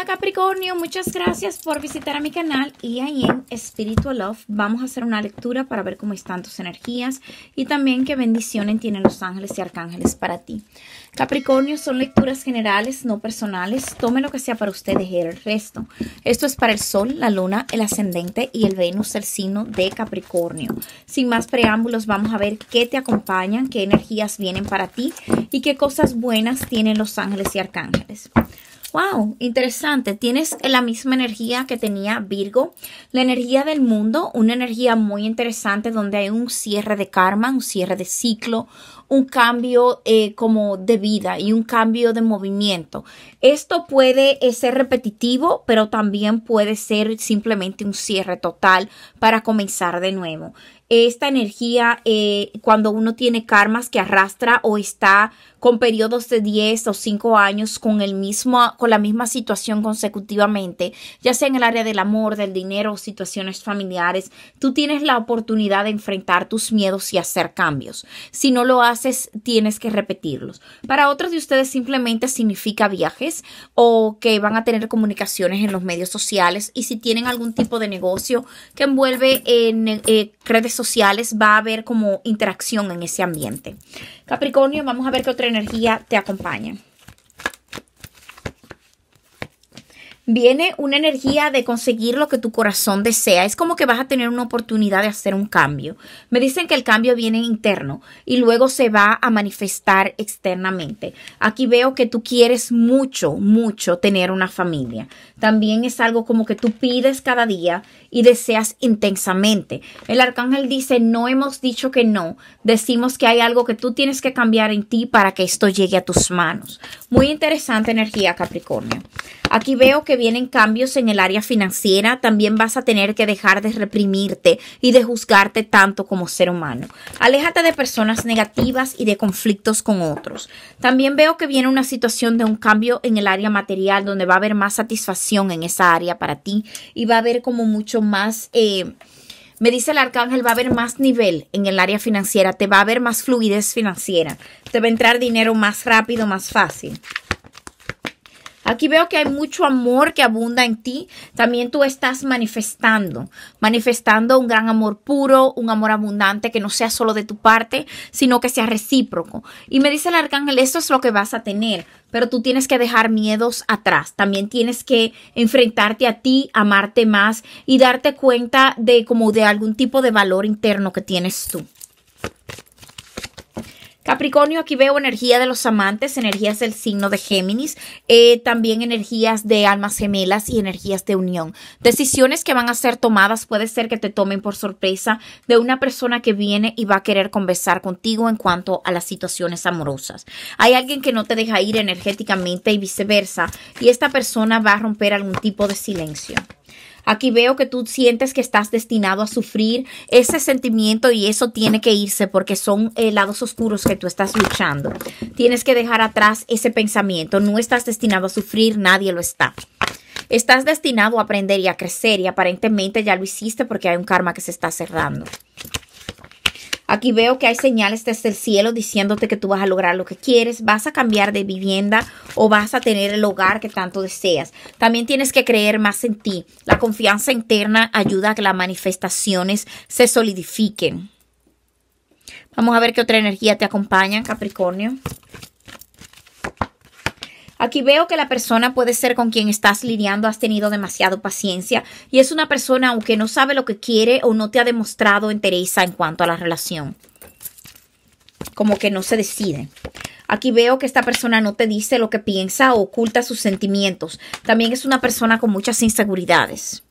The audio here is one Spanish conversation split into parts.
Hola Capricornio, muchas gracias por visitar a mi canal y ahí en Spiritual Love vamos a hacer una lectura para ver cómo están tus energías y también qué bendiciones tienen los ángeles y arcángeles para ti. Capricornio son lecturas generales, no personales, tome lo que sea para usted, deje el resto. Esto es para el Sol, la Luna, el Ascendente y el Venus, el signo de Capricornio. Sin más preámbulos, vamos a ver qué te acompañan, qué energías vienen para ti y qué cosas buenas tienen los ángeles y arcángeles. Wow, interesante. Tienes la misma energía que tenía Virgo, la energía del mundo, una energía muy interesante donde hay un cierre de karma, un cierre de ciclo, un cambio eh, como de vida y un cambio de movimiento. Esto puede eh, ser repetitivo, pero también puede ser simplemente un cierre total para comenzar de nuevo esta energía eh, cuando uno tiene karmas que arrastra o está con periodos de 10 o 5 años con, el mismo, con la misma situación consecutivamente, ya sea en el área del amor, del dinero o situaciones familiares, tú tienes la oportunidad de enfrentar tus miedos y hacer cambios. Si no lo haces, tienes que repetirlos. Para otros de ustedes simplemente significa viajes o que van a tener comunicaciones en los medios sociales y si tienen algún tipo de negocio que envuelve en, eh, redes redes sociales va a haber como interacción en ese ambiente. Capricornio, vamos a ver qué otra energía te acompaña. viene una energía de conseguir lo que tu corazón desea. Es como que vas a tener una oportunidad de hacer un cambio. Me dicen que el cambio viene interno y luego se va a manifestar externamente. Aquí veo que tú quieres mucho, mucho tener una familia. También es algo como que tú pides cada día y deseas intensamente. El arcángel dice, no hemos dicho que no. Decimos que hay algo que tú tienes que cambiar en ti para que esto llegue a tus manos. Muy interesante energía, Capricornio. Aquí veo que vienen cambios en el área financiera, también vas a tener que dejar de reprimirte y de juzgarte tanto como ser humano. Aléjate de personas negativas y de conflictos con otros. También veo que viene una situación de un cambio en el área material donde va a haber más satisfacción en esa área para ti y va a haber como mucho más... Eh, me dice el arcángel, va a haber más nivel en el área financiera, te va a haber más fluidez financiera, te va a entrar dinero más rápido, más fácil. Aquí veo que hay mucho amor que abunda en ti. También tú estás manifestando, manifestando un gran amor puro, un amor abundante que no sea solo de tu parte, sino que sea recíproco. Y me dice el arcángel, esto es lo que vas a tener, pero tú tienes que dejar miedos atrás. También tienes que enfrentarte a ti, amarte más y darte cuenta de como de algún tipo de valor interno que tienes tú. Capricornio, aquí veo energía de los amantes, energías del signo de Géminis, eh, también energías de almas gemelas y energías de unión. Decisiones que van a ser tomadas, puede ser que te tomen por sorpresa de una persona que viene y va a querer conversar contigo en cuanto a las situaciones amorosas. Hay alguien que no te deja ir energéticamente y viceversa, y esta persona va a romper algún tipo de silencio. Aquí veo que tú sientes que estás destinado a sufrir ese sentimiento y eso tiene que irse porque son eh, lados oscuros que tú estás luchando. Tienes que dejar atrás ese pensamiento. No estás destinado a sufrir, nadie lo está. Estás destinado a aprender y a crecer y aparentemente ya lo hiciste porque hay un karma que se está cerrando. Aquí veo que hay señales desde el cielo diciéndote que tú vas a lograr lo que quieres, vas a cambiar de vivienda o vas a tener el hogar que tanto deseas. También tienes que creer más en ti. La confianza interna ayuda a que las manifestaciones se solidifiquen. Vamos a ver qué otra energía te acompaña, Capricornio. Aquí veo que la persona puede ser con quien estás lidiando, has tenido demasiado paciencia y es una persona aunque no sabe lo que quiere o no te ha demostrado interés en cuanto a la relación. Como que no se decide. Aquí veo que esta persona no te dice lo que piensa o oculta sus sentimientos. También es una persona con muchas inseguridades.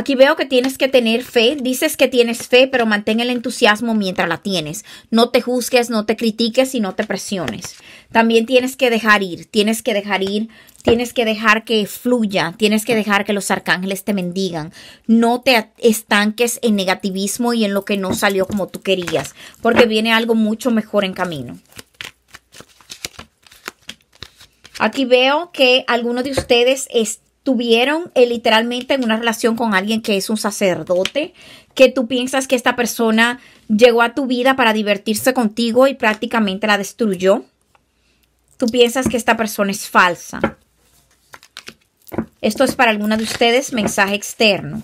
Aquí veo que tienes que tener fe. Dices que tienes fe, pero mantén el entusiasmo mientras la tienes. No te juzgues, no te critiques y no te presiones. También tienes que dejar ir, tienes que dejar ir, tienes que dejar que fluya, tienes que dejar que los arcángeles te mendigan. No te estanques en negativismo y en lo que no salió como tú querías, porque viene algo mucho mejor en camino. Aquí veo que alguno de ustedes está tuvieron eh, literalmente en una relación con alguien que es un sacerdote, que tú piensas que esta persona llegó a tu vida para divertirse contigo y prácticamente la destruyó. Tú piensas que esta persona es falsa. Esto es para alguna de ustedes mensaje externo.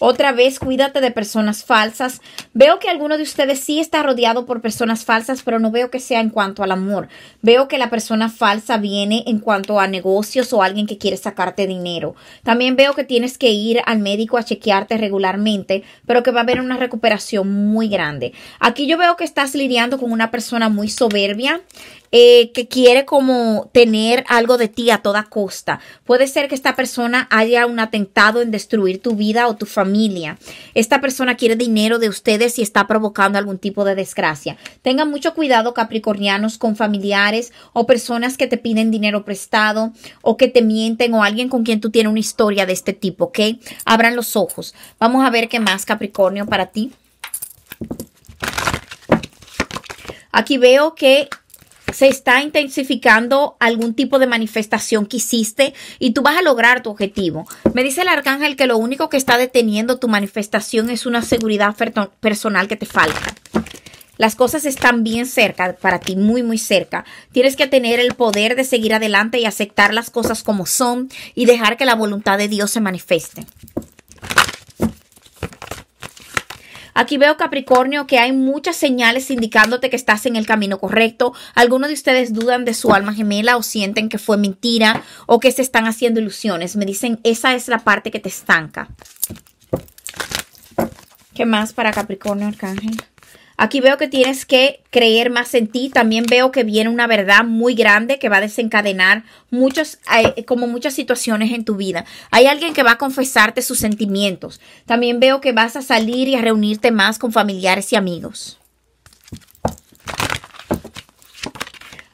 Otra vez, cuídate de personas falsas. Veo que alguno de ustedes sí está rodeado por personas falsas, pero no veo que sea en cuanto al amor. Veo que la persona falsa viene en cuanto a negocios o alguien que quiere sacarte dinero. También veo que tienes que ir al médico a chequearte regularmente, pero que va a haber una recuperación muy grande. Aquí yo veo que estás lidiando con una persona muy soberbia. Eh, que quiere como tener algo de ti a toda costa. Puede ser que esta persona haya un atentado en destruir tu vida o tu familia. Esta persona quiere dinero de ustedes y está provocando algún tipo de desgracia. Tengan mucho cuidado, Capricornianos, con familiares o personas que te piden dinero prestado o que te mienten o alguien con quien tú tienes una historia de este tipo, ¿ok? Abran los ojos. Vamos a ver qué más, Capricornio, para ti. Aquí veo que se está intensificando algún tipo de manifestación que hiciste y tú vas a lograr tu objetivo. Me dice el arcángel que lo único que está deteniendo tu manifestación es una seguridad personal que te falta. Las cosas están bien cerca para ti, muy, muy cerca. Tienes que tener el poder de seguir adelante y aceptar las cosas como son y dejar que la voluntad de Dios se manifieste. Aquí veo Capricornio que hay muchas señales indicándote que estás en el camino correcto. Algunos de ustedes dudan de su alma gemela o sienten que fue mentira o que se están haciendo ilusiones. Me dicen, esa es la parte que te estanca. ¿Qué más para Capricornio Arcángel? Aquí veo que tienes que creer más en ti. También veo que viene una verdad muy grande que va a desencadenar muchos, eh, como muchas situaciones en tu vida. Hay alguien que va a confesarte sus sentimientos. También veo que vas a salir y a reunirte más con familiares y amigos.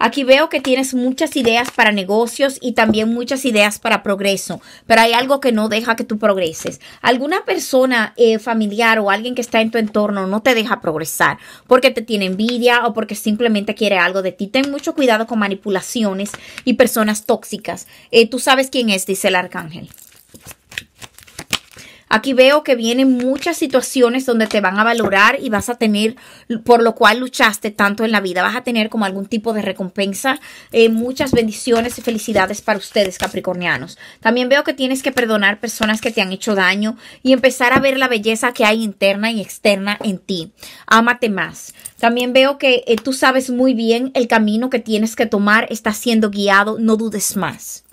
Aquí veo que tienes muchas ideas para negocios y también muchas ideas para progreso, pero hay algo que no deja que tú progreses. Alguna persona eh, familiar o alguien que está en tu entorno no te deja progresar porque te tiene envidia o porque simplemente quiere algo de ti. Ten mucho cuidado con manipulaciones y personas tóxicas. Eh, tú sabes quién es, dice el arcángel. Aquí veo que vienen muchas situaciones donde te van a valorar y vas a tener, por lo cual luchaste tanto en la vida, vas a tener como algún tipo de recompensa. Eh, muchas bendiciones y felicidades para ustedes, Capricornianos. También veo que tienes que perdonar personas que te han hecho daño y empezar a ver la belleza que hay interna y externa en ti. Ámate más. También veo que eh, tú sabes muy bien el camino que tienes que tomar, estás siendo guiado, no dudes más.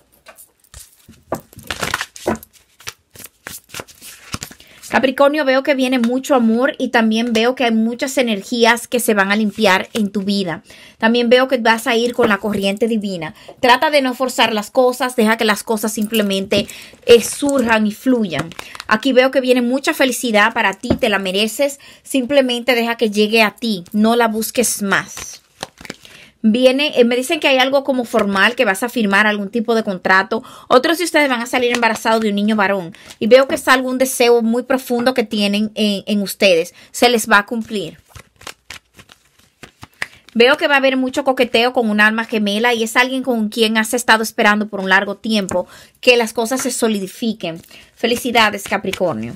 Capricornio, veo que viene mucho amor y también veo que hay muchas energías que se van a limpiar en tu vida. También veo que vas a ir con la corriente divina. Trata de no forzar las cosas, deja que las cosas simplemente eh, surjan y fluyan. Aquí veo que viene mucha felicidad para ti, te la mereces. Simplemente deja que llegue a ti, no la busques más viene, eh, me dicen que hay algo como formal, que vas a firmar algún tipo de contrato. Otros de ustedes van a salir embarazados de un niño varón. Y veo que es algún deseo muy profundo que tienen en, en ustedes. Se les va a cumplir. Veo que va a haber mucho coqueteo con un alma gemela y es alguien con quien has estado esperando por un largo tiempo que las cosas se solidifiquen. Felicidades, Capricornio.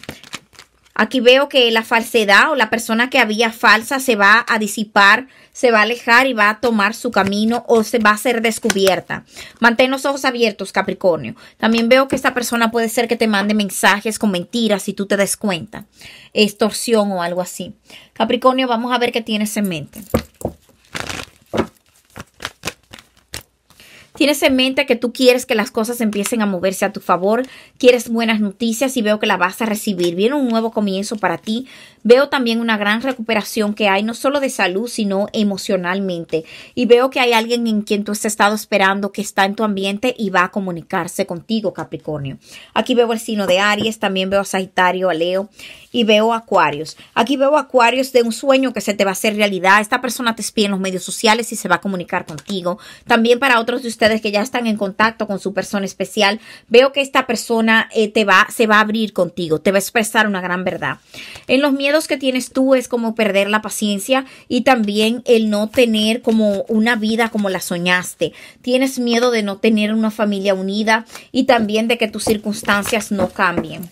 Aquí veo que la falsedad o la persona que había falsa se va a disipar, se va a alejar y va a tomar su camino o se va a ser descubierta. Mantén los ojos abiertos, Capricornio. También veo que esta persona puede ser que te mande mensajes con mentiras si tú te des cuenta, extorsión o algo así. Capricornio, vamos a ver qué tienes en mente. Tienes en mente que tú quieres que las cosas empiecen a moverse a tu favor, quieres buenas noticias y veo que la vas a recibir. Viene un nuevo comienzo para ti. Veo también una gran recuperación que hay, no solo de salud, sino emocionalmente. Y veo que hay alguien en quien tú has estado esperando, que está en tu ambiente y va a comunicarse contigo, Capricornio. Aquí veo el signo de Aries, también veo a Sagitario, a Leo y veo a Acuarios. Aquí veo a Acuarios de un sueño que se te va a hacer realidad. Esta persona te espía en los medios sociales y se va a comunicar contigo. También para otros de ustedes que ya están en contacto con su persona especial, veo que esta persona eh, te va, se va a abrir contigo, te va a expresar una gran verdad. En los miedos que tienes tú es como perder la paciencia y también el no tener como una vida como la soñaste. Tienes miedo de no tener una familia unida y también de que tus circunstancias no cambien.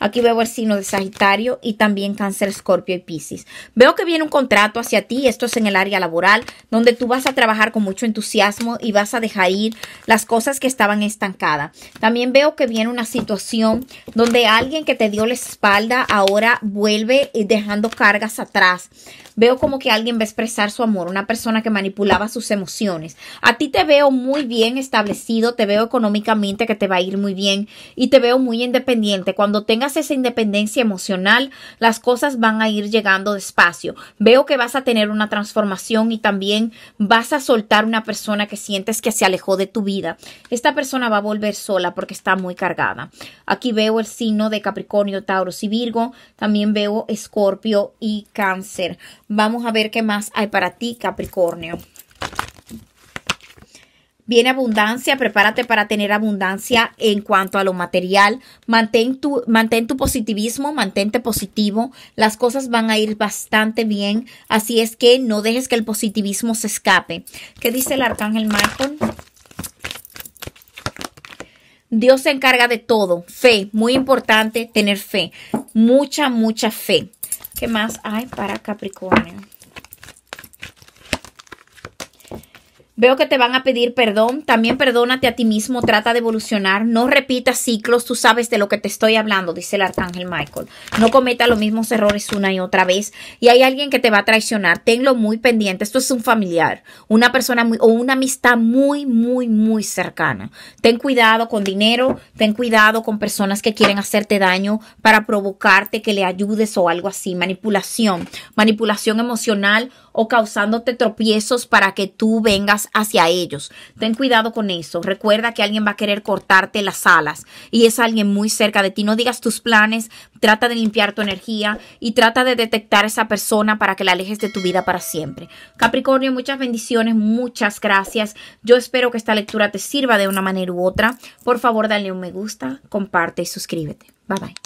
Aquí veo el signo de Sagitario y también Cáncer, Escorpio y Piscis. Veo que viene un contrato hacia ti, esto es en el área laboral, donde tú vas a trabajar con mucho entusiasmo y vas a dejar ir las cosas que estaban estancadas. También veo que viene una situación donde alguien que te dio la espalda ahora vuelve eh, dejando cargas atrás. Veo como que alguien va a expresar su amor, una persona que manipulaba sus emociones. A ti te veo muy bien establecido, te veo económicamente que te va a ir muy bien y te veo muy independiente. Cuando tengas esa independencia emocional, las cosas van a ir llegando despacio. Veo que vas a tener una transformación y también vas a soltar una persona que sientes que se alejó de tu vida. Esta persona va a volver sola porque está muy cargada. Aquí veo el signo de Capricornio, Tauro y Virgo. También veo Escorpio y Cáncer. Vamos a ver qué más hay para ti, Capricornio. Viene abundancia, prepárate para tener abundancia en cuanto a lo material. Mantén tu, mantén tu positivismo, mantente positivo. Las cosas van a ir bastante bien. Así es que no dejes que el positivismo se escape. ¿Qué dice el arcángel Michael? Dios se encarga de todo. Fe, muy importante tener fe. Mucha, mucha fe. ¿Qué más hay para Capricornio? Veo que te van a pedir perdón. También perdónate a ti mismo. Trata de evolucionar. No repitas ciclos. Tú sabes de lo que te estoy hablando, dice el arcángel Michael. No cometa los mismos errores una y otra vez. Y hay alguien que te va a traicionar. Tenlo muy pendiente. Esto es un familiar, una persona muy, o una amistad muy, muy, muy cercana. Ten cuidado con dinero. Ten cuidado con personas que quieren hacerte daño para provocarte que le ayudes o algo así. Manipulación. Manipulación emocional o causándote tropiezos para que tú vengas hacia ellos. Ten cuidado con eso. Recuerda que alguien va a querer cortarte las alas y es alguien muy cerca de ti. No digas tus planes, trata de limpiar tu energía y trata de detectar a esa persona para que la alejes de tu vida para siempre. Capricornio, muchas bendiciones, muchas gracias. Yo espero que esta lectura te sirva de una manera u otra. Por favor, dale un me gusta, comparte y suscríbete. Bye bye.